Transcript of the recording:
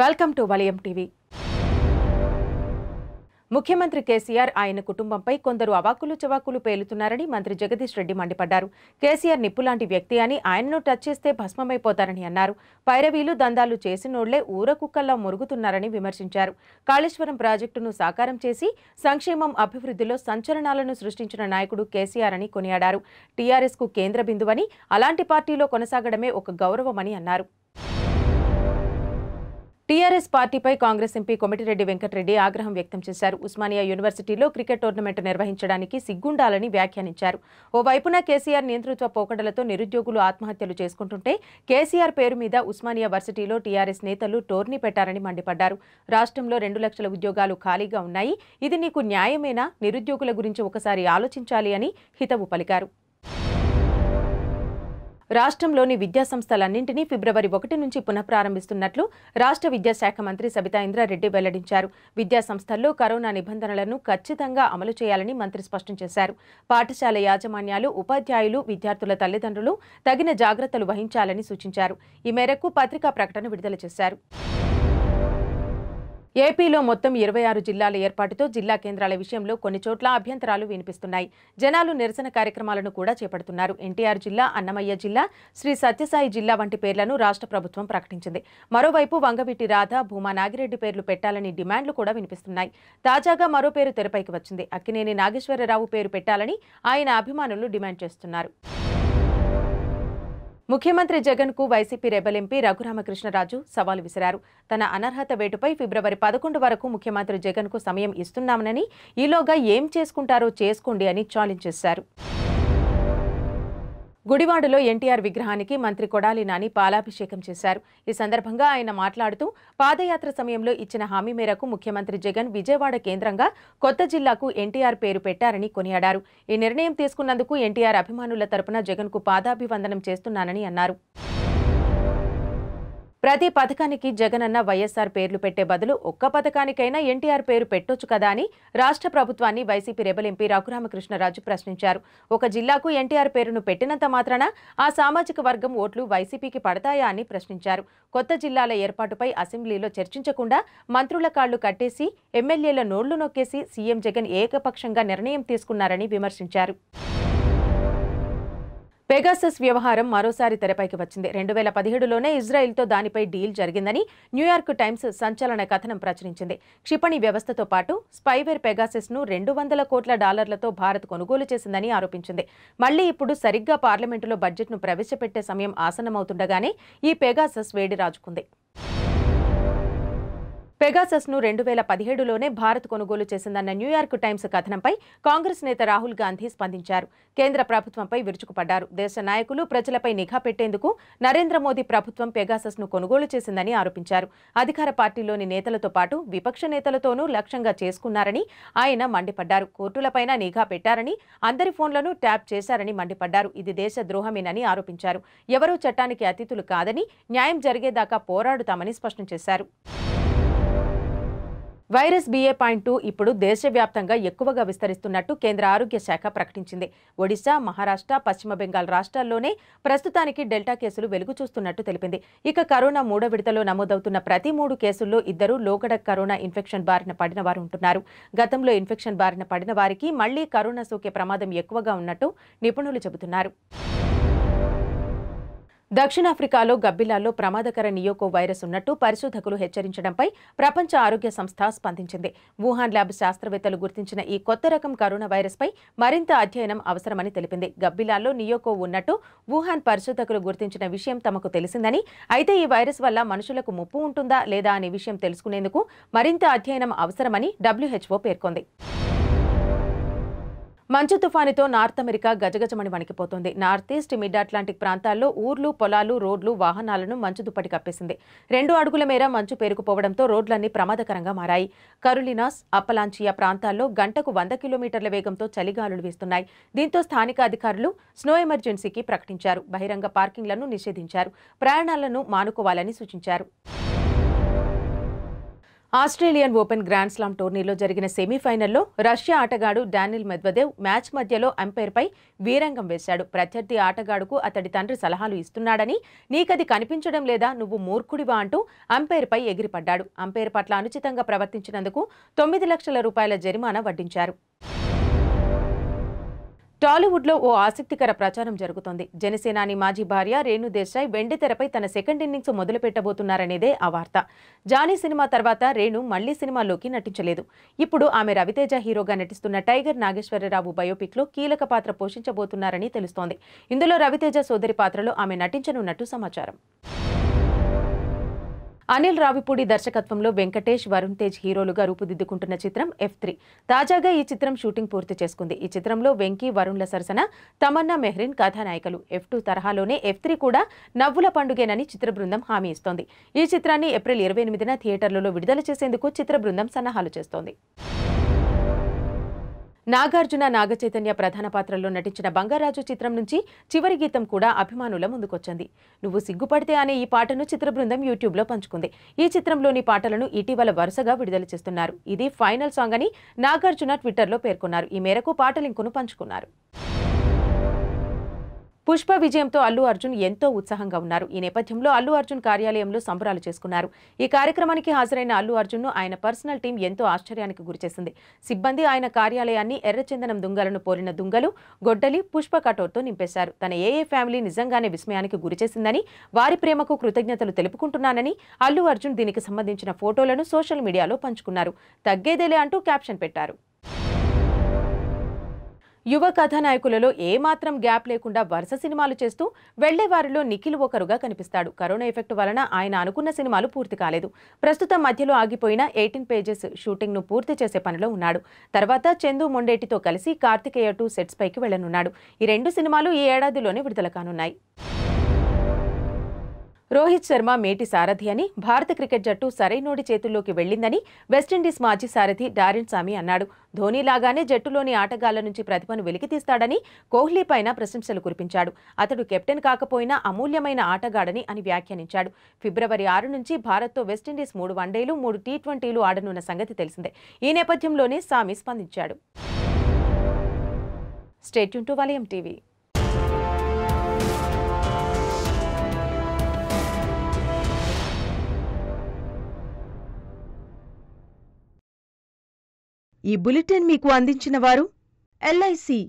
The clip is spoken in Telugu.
వెల్కమ్ టు వలయం టీవీ ముఖ్యమంత్రి కేసీఆర్ ఆయన కుటుంబంపై కొందరు అవాకులు చవాకులు పేలుతున్నారని మంత్రి జగదీష్ రెడ్డి మండిపడ్డారు కేసీఆర్ నిప్పులాంటి వ్యక్తి అని ఆయనను టచ్ చేస్తే భస్మమైపోతారని అన్నారు పైరవీలు దందాలు చేసినోళ్లే ఊర కుక్కల్లా మురుగుతున్నారని విమర్శించారు కాళేశ్వరం ప్రాజెక్టును సాకారం చేసి సంక్షేమం అభివృద్ధిలో సంచలనాలను సృష్టించిన నాయకుడు కేసీఆర్ అని కొనియాడారు టీఆర్ఎస్ కు కేంద్ర బిందువని అలాంటి పార్టీలో కొనసాగడమే ఒక గౌరవమని అన్నారు టీఆర్ఎస్ పార్టీపై కాంగ్రెస్ ఎంపీ కొమిటిరెడ్డి వెంకటరెడ్డి ఆగ్రహం వ్యక్తం చేశారు ఉస్మానియా యూనివర్సిటీలో క్రికెట్ టోర్నమెంట్ నిర్వహించడానికి సిగ్గుండాలని వ్యాఖ్యానించారు ఓవైపున కేసీఆర్ నియంతృత్వ పోకడలతో నిరుద్యోగులు ఆత్మహత్యలు చేసుకుంటుంటే కేసీఆర్ పేరు మీద ఉస్మానియా వర్సిటీలో టీఆర్ఎస్ నేతలు టోర్నీ పెట్టారని మండిపడ్డారు రాష్ట్రంలో రెండు లక్షల ఉద్యోగాలు ఖాళీగా ఉన్నాయి ఇది నీకు న్యాయమేనా నిరుద్యోగుల గురించి ఒకసారి ఆలోచించాలి అని హితవు పలికారు రాష్ట్రంలోని విద్యా సంస్థలన్నింటినీ ఫిబ్రవరి ఒకటి నుంచి పునఃప్రారంభిస్తున్నట్లు రాష్ట్ర విద్యాశాఖ మంత్రి సబితా ఇంద్రారెడ్డి వెల్లడించారు విద్యా సంస్థల్లో కరోనా నిబంధనలను ఖచ్చితంగా అమలు చేయాలని మంత్రి స్పష్టం చేశారు పాఠశాల యాజమాన్యాలు ఉపాధ్యాయులు విద్యార్థుల తల్లిదండ్రులు తగిన జాగ్రత్తలు వహించాలని సూచించారు ఈ మేరకు పత్రికా ప్రకటన విడుదల చేశారు ఏపీలో మొత్తం ఇరవై ఆరు జిల్లాల ఏర్పాటుతో జిల్లా కేంద్రాల విషయంలో కొన్ని చోట్ల అభ్యంతరాలు వినిపిస్తున్నాయి జనాలు నిరసన కార్యక్రమాలను కూడా చేపడుతున్నారు ఎన్టీఆర్ జిల్లా అన్నమయ్య జిల్లా శ్రీ సత్యసాయి జిల్లా వంటి పేర్లను రాష్ట్ర ప్రభుత్వం ప్రకటించింది మరోవైపు వంగవీటి రాధ భూమా నాగిరెడ్డి పేర్లు పెట్టాలని డిమాండ్లు కూడా వినిపిస్తున్నాయి తాజాగా మరో పేరు తెరపైకి వచ్చింది అక్కినేని నాగేశ్వరరావు పేరు పెట్టాలని ఆయన అభిమానులు డిమాండ్ చేస్తున్నారు ముఖ్యమంత్రి జగన్ కు వైసీపీ రెబల్ ఎంపీ రఘురామకృష్ణరాజు సవాల్ విసిరారు తన అనర్హత వేటుపై ఫిబ్రవరి పదకొండు వరకు ముఖ్యమంత్రి జగన్ కు సమయం ఇస్తున్నామనని ఈలోగా ఏం చేసుకుంటారో చేసుకోండి అని ఛాలెంజ్ చేశారు గుడివాడలో ఎన్టీఆర్ విగ్రహానికి మంత్రి కొడాలి నాని పాలాభిషేకం చేశారు ఈ సందర్భంగా ఆయన మాట్లాడుతూ పాదయాత్ర సమయంలో ఇచ్చిన హామీ మేరకు ముఖ్యమంత్రి జగన్ విజయవాడ కేంద్రంగా కొత్త జిల్లాకు ఎన్టీఆర్ పేరు పెట్టారని కొనియాడారు ఈ నిర్ణయం తీసుకున్నందుకు ఎన్టీఆర్ అభిమానుల తరపున జగన్కు పాదాభివందనం చేస్తున్నానని అన్నారు ప్రతి పథకానికి జగనన్న వైఎస్ఆర్ పేర్లు పెట్టే బదులు ఒక్క పథకానికైనా ఎన్టీఆర్ పేరు పెట్టొచ్చు కదా అని రాష్ట్ర ప్రభుత్వాన్ని వైసీపీ రెబల్ ఎంపీ రఘురామకృష్ణరాజు ప్రశ్నించారు ఒక జిల్లాకు ఎన్టీఆర్ పేరును పెట్టినంత మాత్రాన ఆ సామాజిక వర్గం ఓట్లు వైసీపీకి పడతాయా అని ప్రశ్నించారు కొత్త జిల్లాల ఏర్పాటుపై అసెంబ్లీలో చర్చించకుండా మంత్రుల కాళ్లు కట్టేసి ఎమ్మెల్యేల నోళ్లు నొక్కేసి సీఎం జగన్ ఏకపక్షంగా నిర్ణయం తీసుకున్నారని విమర్శించారు పెగాసస్ వ్యవహారం మరోసారి తెరపైకి వచ్చింది రెండు వేల పదిహేడులోనే ఇజ్రాయెల్తో దానిపై డీల్ జరిగిందని న్యూయార్క్ టైమ్స్ సంచలన కథనం ప్రచురించింది క్షిపణి వ్యవస్థతో పాటు స్పైవేర్ పెగాసెస్ను రెండు వందల కోట్ల డాలర్లతో భారత్ కొనుగోలు చేసిందని ఆరోపించింది మళ్లీ ఇప్పుడు సరిగ్గా పార్లమెంటులో బడ్జెట్ను ప్రవేశపెట్టే సమయం ఆసన్నమవుతుండగానే ఈ పెగాసస్ వేడి రాజుకుంది పెగాసస్ను రెండు వేల పదిహేడులోనే భారత్ కొనుగోలు చేసిందన్న న్యూయార్క్ టైమ్స్ కథనంపై కాంగ్రెస్ నేత రాహుల్ గాంధీ స్పందించారు కేంద్ర ప్రభుత్వంపై విరుచుకుపడ్డారు దేశ నాయకులు ప్రజలపై నిఘా పెట్టేందుకు నరేంద్ర మోదీ ప్రభుత్వం పెగాసస్ను కొనుగోలు చేసిందని ఆరోపించారు అధికార పార్టీలోని నేతలతో పాటు విపక్ష నేతలతోనూ లక్ష్యంగా చేసుకున్నారని ఆయన మండిపడ్డారు కోర్టులపైన నిఘా పెట్టారని అందరి ఫోన్లను ట్యాప్ చేశారని మండిపడ్డారు ఇది దేశ ద్రోహమేనని ఆరోపించారు ఎవరూ చట్టానికి అతిథులు కాదని న్యాయం జరిగేదాకా పోరాడుతామని స్పష్టం చేశారు వైరస్ బీఏ పాయింట్ టూ ఇప్పుడు దేశవ్యాప్తంగా ఎక్కువగా విస్తరిస్తున్నట్టు కేంద్ర ఆరోగ్య శాఖ ప్రకటించింది ఒడిశా మహారాష్ట్ర పశ్చిమ బెంగాల్ రాష్ట్రాల్లోనే ప్రస్తుతానికి డెల్టా కేసులు వెలుగు చూస్తున్నట్టు తెలిపింది ఇక కరోనా మూడో విడతలో నమోదవుతున్న ప్రతి మూడు కేసుల్లో ఇద్దరు లోగడ కరోనా ఇన్ఫెక్షన్ బారిన పడిన వారు ఉంటున్నారు గతంలో ఇన్ఫెక్షన్ బారిన పడిన వారికి మళ్లీ కరోనా సోకే ప్రమాదం ఎక్కువగా ఉన్నట్టు నిపుణులు చెబుతున్నారు దక్షిణాఫ్రికాలో గబ్బిలాల్లో ప్రమాదకర నియోకో వైరస్ ఉన్నట్టు పరిశోధకులు హెచ్చరించడంపై ప్రపంచ ఆరోగ్య సంస్థ స్పందించింది వుహాన్ ల్యాబ్ శాస్త్రవేత్తలు గుర్తించిన ఈ కొత్త రకం కరోనా వైరస్పై మరింత అధ్యయనం అవసరమని తెలిపింది గబ్బిలాల్లో నియోకో ఉన్నట్టు వుహాన్ పరిశోధకులు గుర్తించిన విషయం తమకు తెలిసిందని అయితే ఈ వైరస్ వల్ల మనుషులకు ముప్పు ఉంటుందా లేదా అనే విషయం తెలుసుకునేందుకు మరింత అధ్యయనం అవసరమని డబ్ల్యూహెచ్ఓ పేర్కొంది మంచు తుఫానుతో నార్త్ అమెరికా గజగజమని వణికిపోతుంది నార్త్ ఈస్ట్ మిడ్ అట్లాంటిక్ ప్రాంతాల్లో ఊర్లు పొలాలు రోడ్లు వాహనాలను మంచు దుప్పటి కప్పేసింది రెండు అడుగుల మేర మంచు పేరుకుపోవడంతో రోడ్లన్నీ ప్రమాదకరంగా మారాయి కరులినాస్ అప్పలాంచియా ప్రాంతాల్లో గంటకు వంద కిలోమీటర్ల వేగంతో చలిగాలులు వీస్తున్నాయి దీంతో స్థానిక అధికారులు స్నో ఎమర్జెన్సీకి ప్రకటించారు బహిరంగ పార్కింగ్లను నిషేధించారు ప్రయాణాలను మానుకోవాలని సూచించారు ఆస్ట్రేలియన్ ఓపెన్ గ్రాండ్ స్లామ్ టోర్నీలో జరిగిన సెమీఫైనల్లో రష్యా ఆటగాడు డానిల్ మెద్వదేవ్ మ్యాచ్ మధ్యలో అంపైర్పై వీరంగం వేశాడు ప్రత్యర్థి ఆటగాడుకు అతడి తండ్రి సలహాలు ఇస్తున్నాడని నీకది కనిపించడం లేదా నువ్వు మూర్ఖుడివా అంటూ అంపైర్పై ఎగిరిపడ్డాడు అంపైర్ పట్ల అనుచితంగా ప్రవర్తించినందుకు తొమ్మిది లక్షల రూపాయల జరిమానా వడ్డించారు టాలీవుడ్లో ఓ ఆసక్తికర ప్రచారం జరుగుతోంది జనసేనాని మాజీ భార్య రేణు దేశాయ్ వెండితెరపై తన సెకండ్ ఇన్నింగ్స్ మొదలు పెట్టబోతున్నారనేదే ఆ వార్త జానీ సినిమా తర్వాత రేణు మళ్లీ సినిమాలోకి నటించలేదు ఇప్పుడు ఆమె రవితేజ హీరోగా నటిస్తున్న టైగర్ నాగేశ్వరరావు బయోపిక్లో కీలక పాత్ర పోషించబోతున్నారని తెలుస్తోంది ఇందులో రవితేజ సోదరి పాత్రలో ఆమె నటించనున్నట్టు సమాచారం అనిల్ రావిపూడి దర్శకత్వంలో వెంకటేష్ వరుణ్ తేజ్ హీరోలుగా రూపుదిద్దుకుంటున్న చిత్రం ఎఫ్ త్రీ తాజాగా ఈ చిత్రం షూటింగ్ పూర్తి చేసుకుంది ఈ చిత్రంలో వెంకీ వరుణ్ల సరసన తమన్నా మెహ్రీన్ కథానాయకులు ఎఫ్ టూ తరహాలోనే ఎఫ్ త్రీ కూడా నవ్వుల పండుగేనని చిత్ర బృందం హామీ ఇస్తోంది ఈ చిత్రాన్ని ఏప్రిల్ ఇరవై ఎనిమిదిన థియేటర్లలో విడుదల చేసేందుకు చిత్ర బృందం సన్నాహాలు చేస్తోంది నాగార్జున నాగచైతన్య ప్రధాన పాత్రల్లో నటించిన బంగారాజు చిత్రం నుంచి చివరి గీతం కూడా అభిమానుల ముందుకొచ్చింది నువ్వు సిగ్గుపడితే అనే ఈ పాటను చిత్ర బృందం యూట్యూబ్లో పంచుకుంది ఈ చిత్రంలోని పాటలను ఇటీవల వరుసగా విడుదల చేస్తున్నారు ఇది ఫైనల్ సాంగ్ అని నాగార్జున ట్విట్టర్లో పేర్కొన్నారు ఈ మేరకు పాట లింకును పంచుకున్నారు పుష్ప విజయంతో అల్లు అర్జున్ ఎంతో ఉత్సాహంగా ఉన్నారు ఈ నేపథ్యంలో అల్లు అర్జున్ కార్యాలయంలో సంబరాలు చేసుకున్నారు ఈ కార్యక్రమానికి హాజరైన అల్లు అర్జున్ ను ఆయన పర్సనల్ టీం ఎంతో ఆశ్చర్యానికి గురిచేసింది సిబ్బంది ఆయన కార్యాలయాన్ని ఎర్రచందనం దుంగలను పోలిన దుంగలు గొడ్డలి పుష్ప కటోర్తో నింపేశారు తన ఏఏ ఫ్యామిలీ నిజంగానే విస్మయానికి గురిచేసిందని వారి ప్రేమకు కృతజ్ఞతలు తెలుపుకుంటున్నానని అల్లు అర్జున్ దీనికి సంబంధించిన ఫోటోలను సోషల్ మీడియాలో పంచుకున్నారు తగ్గేదేలే అంటూ క్యాప్షన్ పెట్టారు యువ కథానాయకులలో ఏమాత్రం గ్యాప్ లేకుండా వరుస సినిమాలు చేస్తూ వారిలో నిఖిల్ ఒకరుగా కనిపిస్తాడు కరోనా ఎఫెక్ట్ వలన ఆయన అనుకున్న సినిమాలు పూర్తి కాలేదు ప్రస్తుతం మధ్యలో ఆగిపోయిన ఎయిటీన్ పేజెస్ షూటింగ్ను పూర్తి చేసే పనిలో ఉన్నాడు తర్వాత చందు మొండేటితో కలిసి కార్తికేయ టూ సెట్స్ పైకి వెళ్లనున్నాడు ఈ రెండు సినిమాలు ఈ ఏడాదిలోనే విడుదల కానున్నాయి రోహిత్ శర్మ మేటి సారథి అని భారత క్రికెట్ జట్టు సరైనోడి చేతుల్లోకి వెళ్లిందని వెస్టిండీస్ మాజీ సారథి డారిన్ సామి అన్నాడు ధోనీలాగానే జట్టులోని ఆటగాళ్ల నుంచి ప్రతిభను వెలికితీస్తాడని కోహ్లీపైన ప్రశంసలు కురిపించాడు అతడు కెప్టెన్ కాకపోయినా అమూల్యమైన ఆటగాడని అని వ్యాఖ్యానించాడు ఫిబ్రవరి ఆరు నుంచి భారత్తో వెస్టిండీస్ మూడు వన్డేలు మూడు టీ ట్వంటీలు ఆడనున్న సంగతి తెలిసిందే ఈ నేపథ్యంలోనే సామి స్పందించాడు స్టేట్యూన్ టు వలయం టీవీ ఈ బులెటిన్ మీకు అందించిన వారు ఎల్ఐసి